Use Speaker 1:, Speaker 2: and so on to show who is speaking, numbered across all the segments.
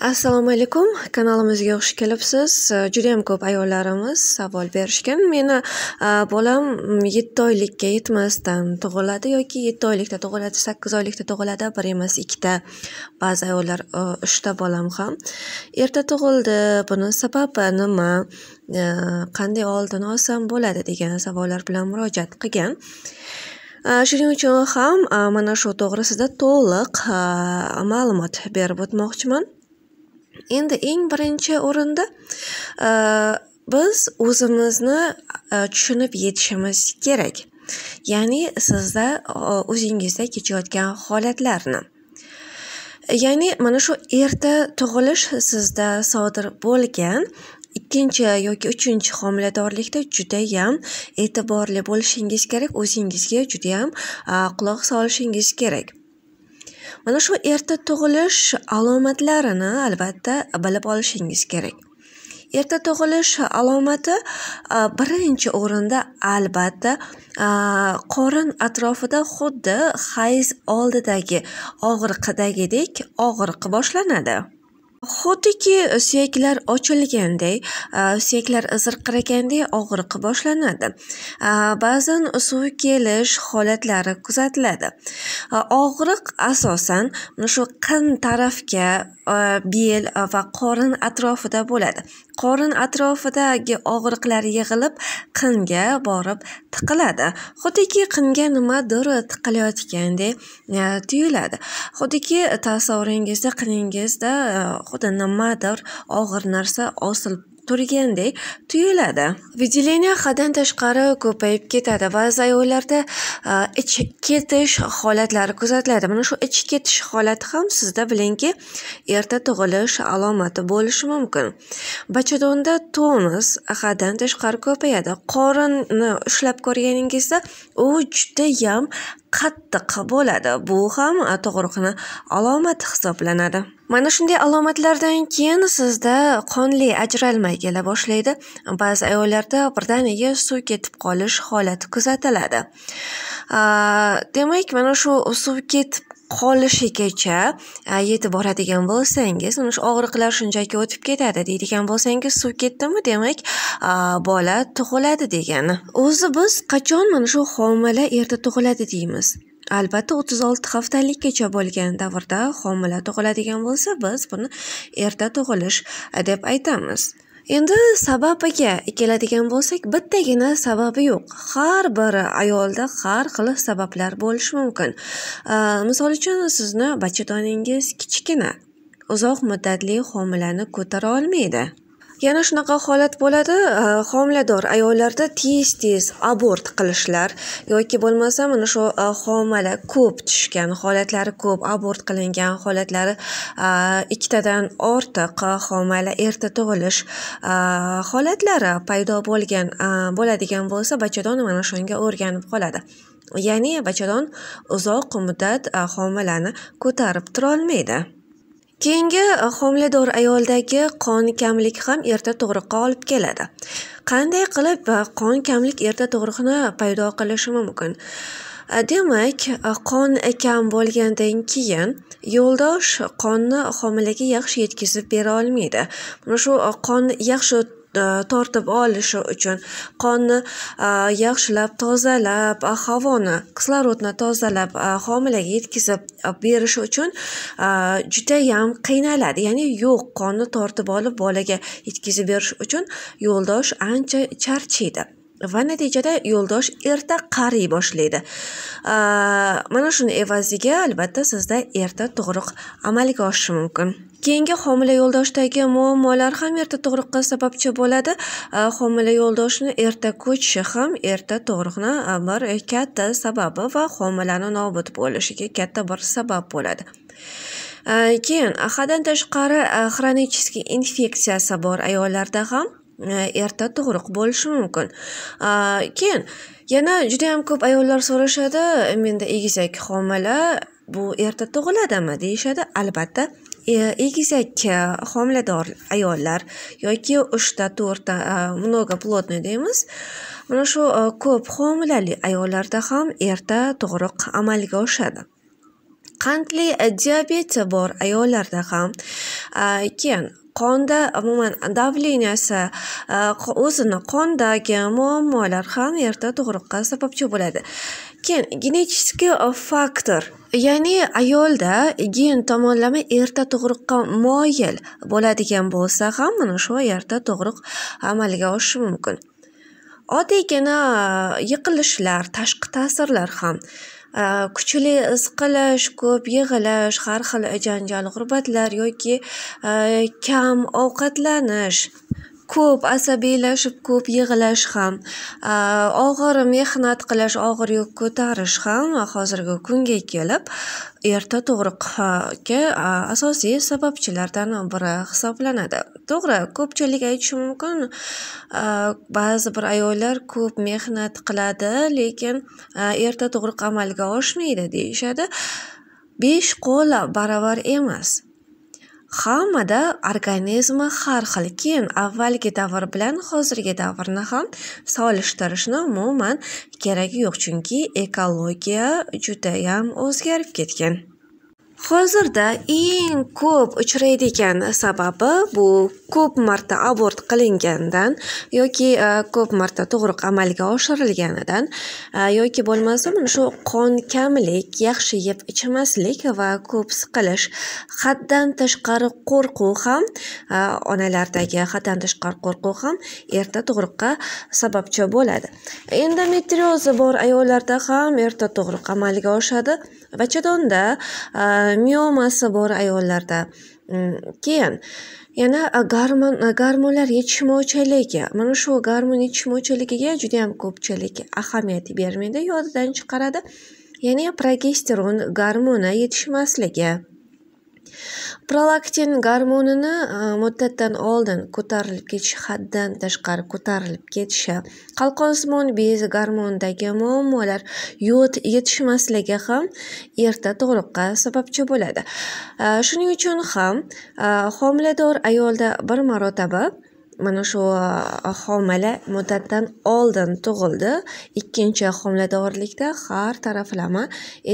Speaker 1: assalomu alaykum kanalimizga xush kelibsiz э, judayam ko'p ayollarimiz savol berishgan meni э, bolam yetti oylikka yetmasdan tug'iladi yoki yetti oylikda tug'iladi sakkiz oylikda tug'iladi bir emas ikkita ba'zi ayollar uchta bolam ham erta tug'ildi buni sababi nima э, qanday oldini olsam bo'ladi degan savollar bilan murojaat qilgan shuning uchun ham mana shu to'g'risida to'liq ma'lumot berib o'tmoqchiman endi eng birinchi o'rinda e, biz o'zimizni e, tushunib yetishimiz kerak ya'ni sizda o'zingizda kechayotgan holatlarni ya'ni mana shu erta tug'ilish sizda sodir bo'lgan ikkinchi yoki uchinchi homiladorlikda judayam e'tiborli bo'lishingiz kerak o'zingizga judayam e, quloq solishingiz kerak Mana shu erta tug'ilish alomatlarini albatta bilib olishingiz kerak. Erta tug'ilish alomati birinchi o'rinda albatta qorin atrofida xuddi hayz oldidagi og'riqdagidek og'riq boshlanadi. xuddiki e, suyaklar ochilganday e, suyaklar zirqiraganday og'riq boshlanadi e, ba'zan suv kelish holatlari kuzatiladi og'riq asosan mana shu qin tarafga E, bel e, va qorin atrofida bo'ladi qorin atrofidagi og'riqlar yig'ilib qinga borib tiqiladi xuddiki qinga nimadir tiqilayotgandek e, tuyuladi xuddiki tasavvuringizda qiningizda xuddi nimadir og'ir narsa osilib turgandek tuyuladi videleniya haddan tashqari ko'payib ketadi ba'zi ayollarda ich ketish holatlari kuzatiladi mana shu ich ketish holati ham sizda bilingki erta tug'ilish alomati bo'lishi mumkin bachadonda tonus haddan tashqari ko'payadi qorinni ushlab ko'rganingizda u judayam qattiq bo'ladi bu ham e, tug'ruqni alomati hisoblanadi mana shunday alomatlardan keyin sizda qonli ajralma kela boshlaydi ba'zi ayollarda birdaniga suv ketib qolish holati kuzatiladi demak mana shu suv ketib qolishigacha e, yetib boradigan bo'lsangiz og'riqlar shunchaki o'tib ketadi deydigan bo'lsangiz suv ketdimi demak e, bola tug'iladi degani o'zi biz qachon mana shu homila erta tug'iladi deymiz albatta o'ttiz olti haftalikkacha bo'lgan davrda homila tug'iladigan bo'lsa biz buni erta tug'ilish e, deb aytamiz endi sababiga keladigan bo'lsak bittagina sababi yo'q har bir ayolda har xil sabablar bo'lishi mumkin misol uchun sizni bachadoningiz kichkina uzoq muddatli homilani ko'tara olmaydi yana shunaqa holat bo'ladi e, homilador ayollarda tez tez abort qilishlar yoki bo'lmasa mana shu e, homila ko'p tushgan holatlari ko'p abort qilingan holatlari e, ikkitadan ortiq homila erta tug'ilish holatlari paydo bo'lgan bo'ladigan bo'lsa bachadon mana shunga o'rganib qoladi ya'ni bachadon uzoq muddat homilani ko'tarib turolmaydi keyingi e, homilador ayoldagi qon kamligi ham erta tug'ruqqa olib keladi qanday qilib qon kamlik erta tug'ruqni paydo qilishi mumkin e, demak e, qon kam bo'lgandan keyin yo'ldosh qonni homilaga yaxshi yetkazib bera olmaydi mana shu qon yaxshi E, tortib olishi uchun qonni e, yaxshilab tozalab e, havoni kislorodni tozalab homilaga yetkazib berish uchun judayam qiynaladi ya'ni yo'q qonni tortib olib bolaga yetkazib berish uchun yo'ldosh ancha charchaydi va natijada yo'ldosh erta qariy boshlaydi mana shuni evaziga albatta sizda erta tug'ruq amalga oshishi mumkin keyingi homila yo'ldoshdagi muammolar ham erta tug'ruqqa sababchi bo'ladi homila yo'ldoshni erta ko'chishi ham erta tug'ruqni bir e, katta sababi va homilani nobud bo'lishiga katta bir sabab bo'ladi keyin haddan tashqari xronический infeksiyasi bor ayollarda ham e, erta tug'ruq bo'lishi mumkin keyin yana juda yam ko'p ayollar so'rashadi menda egizak homila bu erta tug'iladimi deyishadi albatta E, egizak e, homilador ayollar yoki uchta to'rtta плотный e, deymiz mana shu ko'p homilali ayollarda ham erta tug'ruq amalga oshadi qandli diabeti bor ayollarda ham keyin qonda umuman davleniyasi e, o'zini qondagi muammolar ham erta tug'ruqqa sababchi bo'ladi keyin genetический faktor ya'ni ayolda gen tomonlama erta tug'ruqqa moyil bo'ladigan bo'lsa ham mana shu erta tug'ruq amalga oshishi mumkin oddiygina yiqilishlar tashqi ta'sirlar ham kuchli siqilish ko'p yig'ilish har xil janjal g'urbatlar yoki kam ovqatlanish ko'p asabiylashib ko'p yig'lash ham og'ir mehnat qilish og'ir yuk ko'tarish ham hozirgi kunga kelib erta tug'ruqga asosiy sababchilardan biri hisoblanadi to'g'ri ko'pchilik aytishi mumkin ba'zi bir ayollar ko'p mehnat qiladi lekin erta tug'ruq amalga oshmaydi deyishadi besh qo'l baravar emas hammada organizmi har xil keyin avvalgi davr bilan hozirgi davrni ham solishtirishni umuman keragi yo'q chunki ekologiya judayam o'zgarib ketgan hozirda eng ko'p uchraydigan sababi bu ko'p marta abort qilinganidan yoki e, ko'p marta tug'ruq amalga oshirilganidan e, yoki bo'lmasa mana shu qon kamlik yaxshi yeb ichmaslik va ko'p siqilish haddan tashqari qo'rquv ham e, onalardagi haddan tashqari qo'rquv ham erta tug'ruqqa sababchi bo'ladi endometriozi bor ayollarda ham erta tug'ruq amalga oshadi va miomasi bor ayollarda mm, keyin yana garmon garmonlar yetishmovchiligi mana shu garmon yetishmovchiligiga judayam ko'pchilik ahamiyat bermaydi yodidan chiqaradi ya'ni progesteron garmoni yetishmasligi prolaktin gormonini e, muddatdan oldin ko'tarilib ketishi haddan tashqari ko'tarilib ketishi qalqonsimon bezi gormonidagi muammolar yod yetishmasligi ham erta tug'ruqqa sababchi bo'ladi e, shuning uchun ham e, homilador ayolda bir marotaba mana shu e, homila muddatdan oldin tug'ildi ikkinchi homiladorlikda har taraflama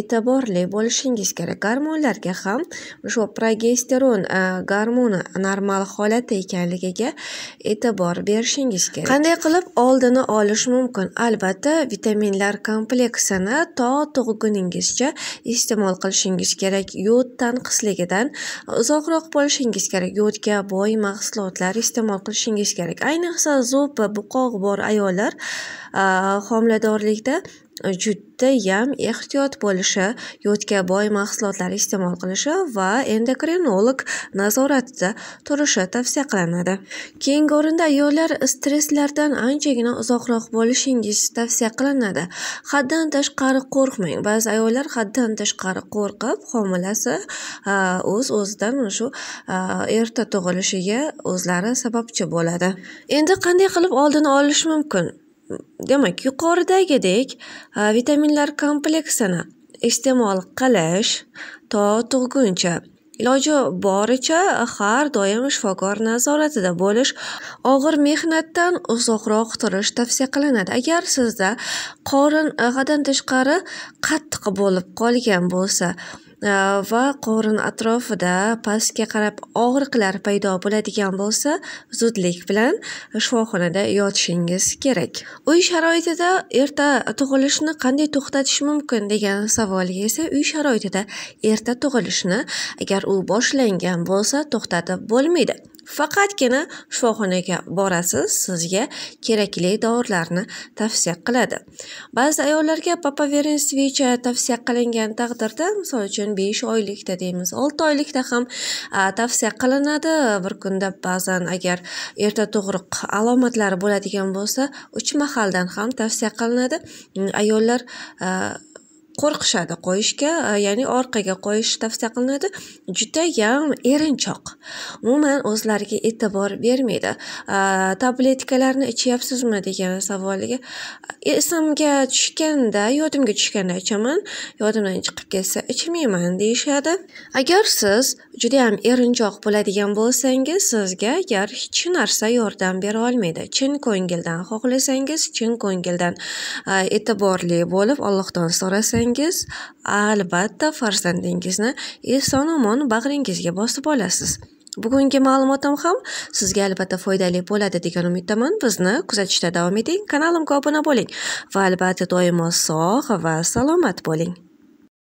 Speaker 1: e'tiborli bo'lishingiz kerak gormonlarga ham shu progesteron e, gormoni normal holatda ekanligiga e'tibor berishingiz kerak qanday qilib oldini olish mumkin albatta vitaminlar kompleksini to tug'guningizcha iste'mol qilishingiz kerak yod tanqisligidan uzoqroq bo'lishingiz kerak yodga boy mahsulotlar iste'mol qilishingiz tushungish kerak ayniqsa zo'pa buqoq bor ayollar homiladorlikda judayam ehtiyot bo'lishi, yodga boy mahsulotlar iste'mol qilishi va endokrinolog nazoratida turishi tavsiya qilinadi. Keyingi o'rinda ayollar stresslardan anchagina uzoqroq bo'lishingiz tavsiya qilinadi. Haddan tashqari qo'rqmang. Ba'zi ayollar haddan tashqari qo'rqib, homilasi o'z-o'zidan mana shu erta tug'ilishiga o'zlari sababchi bo'ladi. Endi qanday qilib oldini olish mumkin? demak yuqoridagidek e, vitaminlar kompleksini iste'mol qilish to tug'guncha iloji boricha har doim shifokor nazoratida bo'lish og'ir mehnatdan uzoqroq turish tavsiya qilinadi agar sizda qorin haddan tashqari qattiq bo'lib qolgan bo'lsa Э, va qorin atrofida pastga qarab og'riqlar paydo bo'ladigan bo'lsa zudlik bilan shifoxonada yotishingiz kerak uy sharoitida erta tug'ilishni qanday to'xtatish mumkin degan savolga esa uy sharoitida erta tug'ilishni agar u boshlangan bo'lsa to'xtatib bo'lmaydi faqatgina shifoxonaga borasiz sizga kerakli dorilarni tavsiya qiladi ba'zi ayollarga papaverin svecha tavsiya qilingan taqdirda misol uchun besh oylikda deymiz olti oylikda ham tavsiya qilinadi bir kunda ba'zan agar erta tug'ruq alomatlari bo'ladigan bo'lsa uch mahaldan ham tavsiya qilinadi ayollar qo'rqishadi qo'yishga e, ya'ni orqaga qo'yish tavsiya qilinadi judayam erinchoq umuman o'zlariga e'tibor bermaydi e, tabletkalarni ichyapsizmi degan savoliga esimga tushganda yodimga tushganda ichaman yodimdan chiqib ketsa ichmayman deyishadi agar siz judayam erinchoq bo'ladigan bo'lsangiz sizga agar hech narsa yordam bera olmaydi chin ko'ngildan xohlasangiz chin ko'ngildan e, e'tiborli bo'lib allohdan so'rasangiz qilsangiz albatta farzandingizni eson omon bag'ringizga bosib olasiz bugungi ma'lumotim ham sizga albatta foydali bo'ladi degan umiddaman bizni kuzatishda davom eting kanalimga obuna bo'ling va albatta doimo sog' va salomat bo'ling